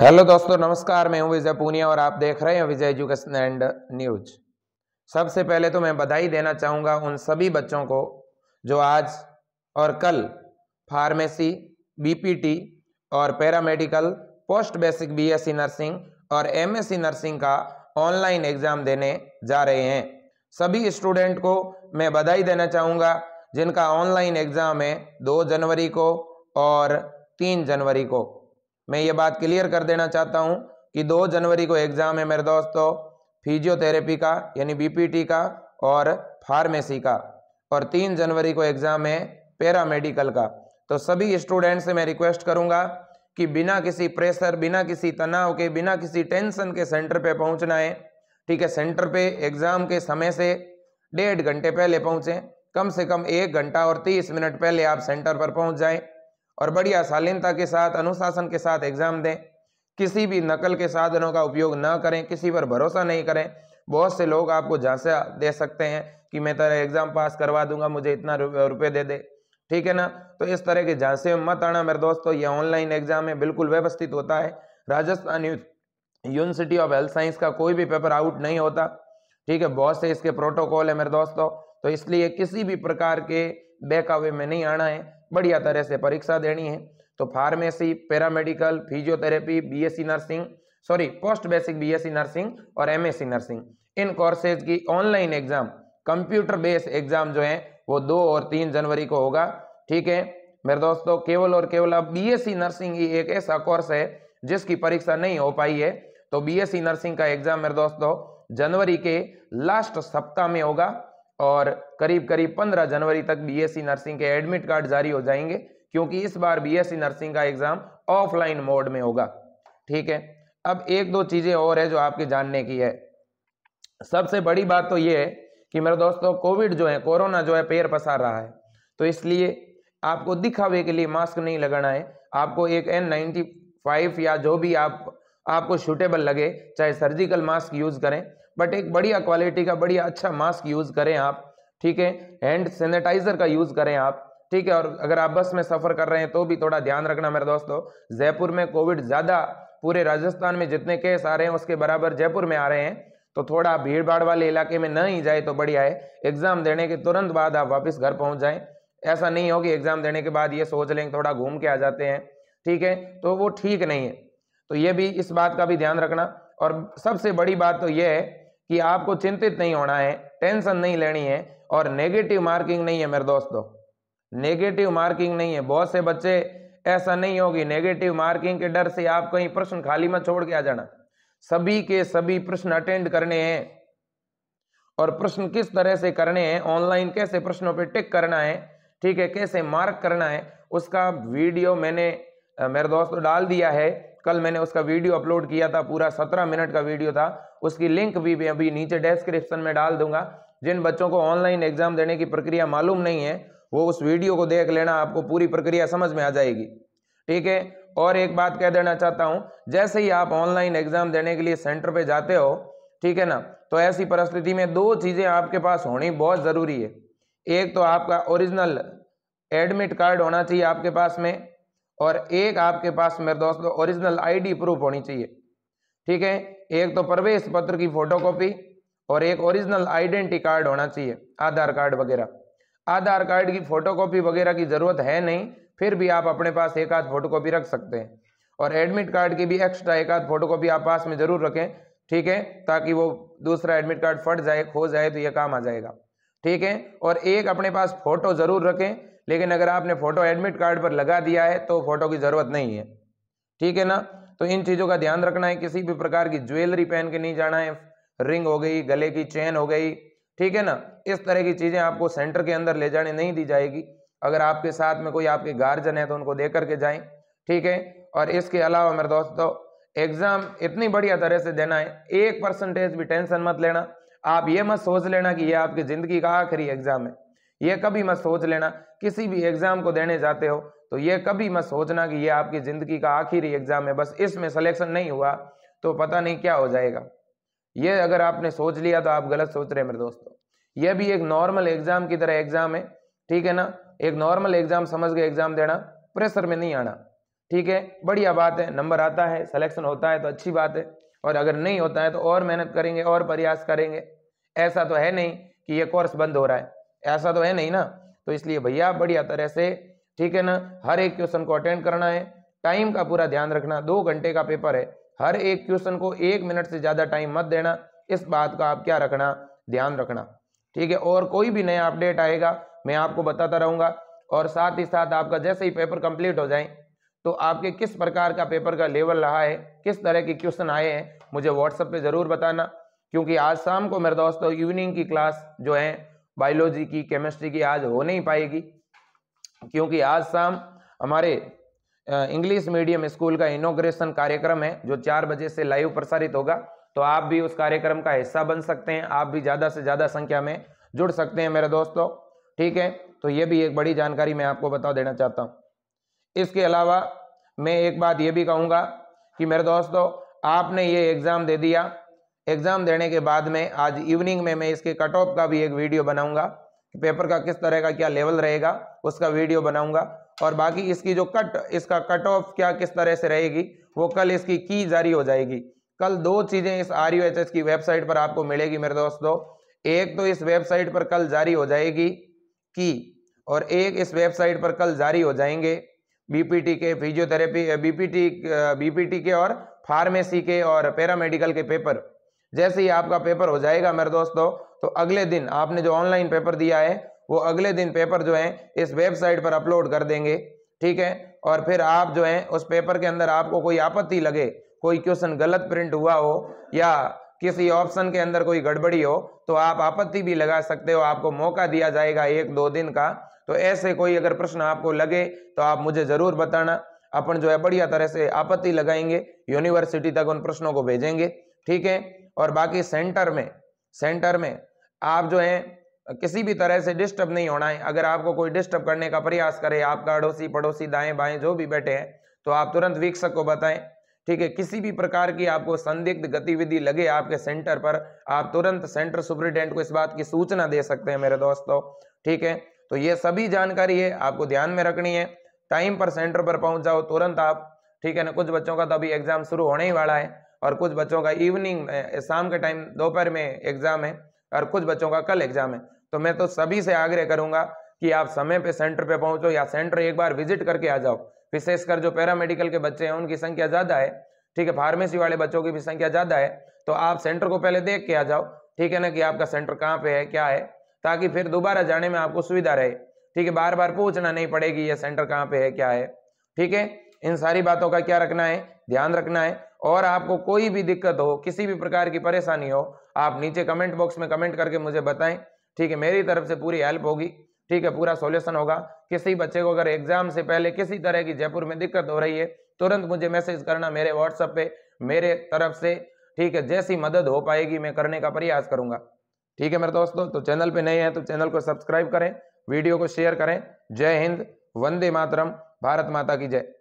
hello दोस्तों नमस्कार मैं हूं विजय पूनिया और आप देख रहे हैं विजय एजुकेशन एंड न्यूज सबसे पहले तो मैं बधाई देना चाहूँगा उन सभी बच्चों को जो आज और कल फार्मेसी बीपीटी और paramedical post basic BSc e nursing और एमएससी e नर्सिंग का ऑनलाइन एग्जाम देने जा रहे हैं सभी स्टूडेंट को मैं बधाई देना चाहूँगा जिनका ऑनलाइन एग्जाम है दो जनवरी को और तीन जनवरी को मैं ये बात क्लियर कर देना चाहता हूँ कि दो जनवरी को एग्ज़ाम है मेरे दोस्तों फिजियोथेरेपी का यानी बीपीटी का और फार्मेसी का और तीन जनवरी को एग्ज़ाम है पैरामेडिकल का तो सभी स्टूडेंट से मैं रिक्वेस्ट करूंगा कि बिना किसी प्रेशर बिना किसी तनाव के बिना किसी टेंशन के सेंटर पे पहुंचना है ठीक है सेंटर पे एग्ज़ाम के समय से डेढ़ घंटे पहले पहुंचे कम से कम एक घंटा और तीस मिनट पहले आप सेंटर पर पहुंच जाएं और बढ़िया शालीनता के साथ अनुशासन के साथ एग्जाम दें किसी भी नकल के साधनों का उपयोग न करें किसी पर भरोसा नहीं करें बहुत से लोग आपको झांसा दे सकते हैं कि मैं तेरा एग्ज़ाम पास करवा दूंगा मुझे इतना रुपये दे दे ठीक है ना तो इस तरह के झांसे में मत आना मेरे दोस्तों ये ऑनलाइन एग्जाम है बिल्कुल व्यवस्थित होता है Rajasthan university of health science का कोई भी पेपर आउट नहीं होता ठीक है बहुत से इसके प्रोटोकॉल है मेरे दोस्तों तो इसलिए किसी भी प्रकार के बेकावे में नहीं आना है बढ़िया तरह से परीक्षा देनी है तो pharmacy paramedical physiotherapy BSc nursing sorry post basic BSc nursing और एमएससी नर्सिंग इन कोर्सेज की online exam computer based exam जो है वो दो और तीन जनवरी को होगा ठीक है मेरे दोस्तों केवल और केवल अब बीएससी नर्सिंग ही एक ऐसा कोर्स है जिसकी परीक्षा नहीं हो पाई है तो बीएससी नर्सिंग का एग्जाम मेरे दोस्तों जनवरी के लास्ट सप्ताह में होगा और करीब करीब 15 जनवरी तक बीएससी e नर्सिंग के एडमिट कार्ड जारी हो जाएंगे क्योंकि इस बार बीएससी e नर्सिंग का एग्जाम ऑफलाइन मोड में होगा ठीक है अब एक दो चीजें और है जो आपके जानने की है सबसे बड़ी बात तो ये है कि मेरे दोस्तों कोविड जो है कोरोना जो है पैर पसार रहा है तो इसलिए आपको दिखावे के लिए मास्क नहीं लगाना है आपको एक एन नाइनटी फाइव या जो भी आप आपको सूटेबल लगे चाहे सर्जिकल मास्क यूज करें बट एक बढ़िया क्वालिटी का बढ़िया अच्छा मास्क यूज़ करें आप ठीक है हैंड सैनिटाइजर का यूज़ करें आप ठीक है और अगर आप बस में सफ़र कर रहे हैं तो भी थोड़ा ध्यान रखना मेरे दोस्तों जयपुर में कोविड ज़्यादा पूरे राजस्थान में जितने केस आ रहे हैं उसके बराबर जयपुर में आ रहे हैं तो थोड़ा भीड़ भाड़ वाले इलाके में नहीं जाए तो बढ़िया है एग्ज़ाम देने के तुरंत बाद आप वापस घर पहुंच जाए ऐसा नहीं हो कि एग्ज़ाम देने के बाद ये सोच लें थोड़ा घूम के आ जाते हैं ठीक है तो वो ठीक नहीं है तो ये भी इस बात का भी ध्यान रखना और सबसे बड़ी बात तो ये है कि आपको चिंतित नहीं होना है टेंशन नहीं लेनी है और नेगेटिव मार्किंग नहीं है मेरे दोस्तों नेगेटिव मार्किंग नहीं है बहुत से बच्चे ऐसा नहीं होगी नेगेटिव मार्किंग के डर से आप कहीं प्रश्न खाली में छोड़ के आ जाना सभी के सभी प्रश्न अटेंड करने हैं और प्रश्न किस तरह से करने हैं ऑनलाइन कैसे प्रश्नों पे टिक करना है ठीक है कैसे मार्क करना है उसका वीडियो मैंने मेरे दोस्तों डाल दिया है कल मैंने उसका वीडियो अपलोड किया था पूरा सत्रह मिनट का वीडियो था उसकी लिंक भी अभी नीचे डिस्क्रिप्शन में डाल दूंगा जिन बच्चों को ऑनलाइन एग्जाम देने की प्रक्रिया मालूम नहीं है वो उस वीडियो को देख लेना आपको पूरी प्रक्रिया समझ में आ जाएगी ठीक है और एक बात कह देना चाहता हूं जैसे ही आप ऑनलाइन एग्जाम देने के लिए सेंटर पे जाते हो ठीक है ना तो ऐसी परिस्थिति में दो चीजें आपके पास होनी बहुत जरूरी है एक तो आपका ओरिजिनल एडमिट कार्ड होना चाहिए आपके पास में और एक आपके पास मेरे दोस्तों ओरिजिनल आईडी प्रूफ होनी चाहिए ठीक है एक तो प्रवेश पत्र की फोटोकॉपी और एक ओरिजिनल आइडेंटी कार्ड होना चाहिए आधार कार्ड वगैरह आधार कार्ड की फोटोकॉपी वगैरह की ज़रूरत है नहीं फिर भी आप अपने पास एक आध कॉपी रख सकते हैं और एडमिट कार्ड की भी एक्स्ट्रा एक आध फोटोकॉपी आप पास में ज़रूर रखें ठीक है ताकि वो दूसरा एडमिट कार्ड फट जाए खो जाए तो ये काम आ जाएगा ठीक है और एक अपने पास फोटो ज़रूर रखें लेकिन अगर आपने फ़ोटो एडमिट कार्ड पर लगा दिया है तो फ़ोटो की ज़रूरत नहीं है ठीक है ना तो इन चीज़ों का ध्यान रखना है किसी भी प्रकार की ज्वेलरी पहन के नहीं जाना है रिंग हो गई गले की चेन हो गई ठीक है ना इस तरह की चीज़ें आपको सेंटर के अंदर ले जाने नहीं दी जाएगी अगर आपके साथ में कोई आपके गार्जियन है तो उनको दे करके जाएं ठीक है और इसके अलावा मेरे दोस्तों एग्ज़ाम इतनी बढ़िया तरह से देना है एक परसेंटेज भी टेंशन मत लेना आप ये मत सोच लेना कि ये आपकी ज़िंदगी का आखिरी एग्ज़ाम है ये कभी मत सोच लेना किसी भी एग्जाम को देने जाते हो तो ये कभी मत सोचना कि ये आपकी ज़िंदगी का आखिरी एग्ज़ाम है बस इसमें सिलेक्शन नहीं हुआ तो पता नहीं क्या हो जाएगा ये अगर आपने सोच लिया तो आप गलत सोच रहे हैं मेरे दोस्तों ये भी एक नॉर्मल एग्ज़ाम की तरह एग्ज़ाम है ठीक है ना एक नॉर्मल एग्ज़ाम समझ के एग्ज़ाम देना प्रेशर में नहीं आना ठीक है बढ़िया बात है नंबर आता है सिलेक्शन होता है तो अच्छी बात है और अगर नहीं होता है तो और मेहनत करेंगे और प्रयास करेंगे ऐसा तो है नहीं कि ये कोर्स बंद हो रहा है ऐसा तो है नहीं ना तो इसलिए भैया बढ़िया तरह से ठीक है ना हर एक क्वेश्चन को अटेंड करना है टाइम का पूरा ध्यान रखना दो घंटे का पेपर है हर एक क्वेश्चन को एक मिनट से ज़्यादा टाइम मत देना इस बात का आप क्या रखना ध्यान रखना ठीक है और कोई भी नया अपडेट आएगा मैं आपको बताता रहूँगा और साथ ही साथ आपका जैसे ही पेपर कंप्लीट हो जाए तो आपके किस प्रकार का पेपर का लेवल रहा है किस तरह के क्वेश्चन आए हैं मुझे व्हाट्सएप पे ज़रूर बताना क्योंकि आज शाम को मेरे दोस्तों इवनिंग की क्लास जो है बायोलॉजी की केमिस्ट्री की आज हो नहीं पाएगी क्योंकि आज शाम हमारे इंग्लिश मीडियम स्कूल का इनोग्रेशन कार्यक्रम है जो चार बजे से लाइव प्रसारित होगा तो आप भी उस कार्यक्रम का हिस्सा बन सकते हैं आप भी ज़्यादा से ज़्यादा संख्या में जुड़ सकते हैं मेरे दोस्तों ठीक है तो ये भी एक बड़ी जानकारी मैं आपको बता देना चाहता हूँ इसके अलावा मैं एक बात ये भी कहूँगा कि मेरे दोस्तों आपने ये एग्ज़ाम दे दिया एग्ज़ाम देने के बाद में आज इवनिंग में मैं इसके कट ऑफ का भी एक वीडियो बनाऊंगा कि पेपर का किस तरह का क्या लेवल रहेगा उसका वीडियो बनाऊंगा और बाकी इसकी जो कट इसका कट ऑफ क्या किस तरह से रहेगी वो कल इसकी की जारी हो जाएगी कल दो चीज़ें इस आर की वेबसाइट पर आपको मिलेगी मेरे दोस्तों एक तो इस वेबसाइट पर कल जारी हो जाएगी की और एक इस वेबसाइट पर कल जारी हो जाएंगे बीपीटी के फिजियोथेरेपी बीपीटी बीपीटी के और फार्मेसी के और पैरामेडिकल के पेपर जैसे ही आपका पेपर हो जाएगा मेरे दोस्तों तो अगले दिन आपने जो ऑनलाइन पेपर दिया है वो अगले दिन पेपर जो है इस वेबसाइट पर अपलोड कर देंगे ठीक है और फिर आप जो है उस पेपर के अंदर आपको कोई आपत्ति लगे कोई क्वेश्चन गलत प्रिंट हुआ हो या किसी ऑप्शन के अंदर कोई गड़बड़ी हो तो आप आपत्ति भी लगा सकते हो आपको मौका दिया जाएगा एक दो दिन का तो ऐसे कोई अगर प्रश्न आपको लगे तो आप मुझे ज़रूर बताना अपन जो है बढ़िया तरह से आपत्ति लगाएंगे यूनिवर्सिटी तक उन प्रश्नों को भेजेंगे ठीक है और बाकी सेंटर में सेंटर में आप जो है किसी भी तरह से डिस्टर्ब नहीं होना है अगर आपको कोई डिस्टर्ब करने का प्रयास करे आपका अड़ोसी पड़ोसी दाएं बाएं जो भी बैठे हैं तो आप तुरंत वीक्षक को बताएं ठीक है किसी भी प्रकार की आपको संदिग्ध गतिविधि लगे आपके सेंटर पर आप तुरंत सेंटर सुप्रिंटेंडेंट को इस बात की सूचना दे सकते हैं मेरे दोस्तों ठीक है तो ये सभी जानकारी है आपको ध्यान में रखनी है टाइम पर सेंटर पर पहुंच जाओ तुरंत आप ठीक है ना कुछ बच्चों का तो अभी एग्जाम शुरू होने ही वाला है और कुछ बच्चों का इवनिंग शाम के टाइम दोपहर में एग्ज़ाम है और कुछ बच्चों का कल एग्ज़ाम है तो मैं तो सभी से आग्रह करूंगा कि आप समय पे सेंटर पे पहुंचो या सेंटर एक बार विजिट करके आ जाओ विशेषकर जो पैरामेडिकल के बच्चे हैं उनकी संख्या ज़्यादा है ठीक है फार्मेसी वाले बच्चों की भी संख्या ज़्यादा है तो आप सेंटर को पहले देख के आ जाओ ठीक है ना कि आपका सेंटर कहाँ पे है क्या है ताकि फिर दोबारा जाने में आपको सुविधा रहे ठीक है बार बार पूछना नहीं पड़ेगी ये सेंटर कहाँ पे है क्या है ठीक है इन सारी बातों का क्या रखना है ध्यान रखना है और आपको कोई भी दिक्कत हो किसी भी प्रकार की परेशानी हो आप नीचे कमेंट बॉक्स में कमेंट करके मुझे बताएं ठीक है मेरी तरफ से पूरी हेल्प होगी ठीक है पूरा सॉल्यूशन होगा किसी बच्चे को अगर एग्जाम से पहले किसी तरह की जयपुर में दिक्कत हो रही है तुरंत मुझे मैसेज करना मेरे व्हाट्सएप पे मेरे तरफ से ठीक है जैसी मदद हो पाएगी मैं करने का प्रयास करूंगा ठीक है मेरे दोस्तों तो चैनल पे नए हैं तो चैनल को सब्सक्राइब करें वीडियो को शेयर करें जय हिंद वंदे मातरम भारत माता की जय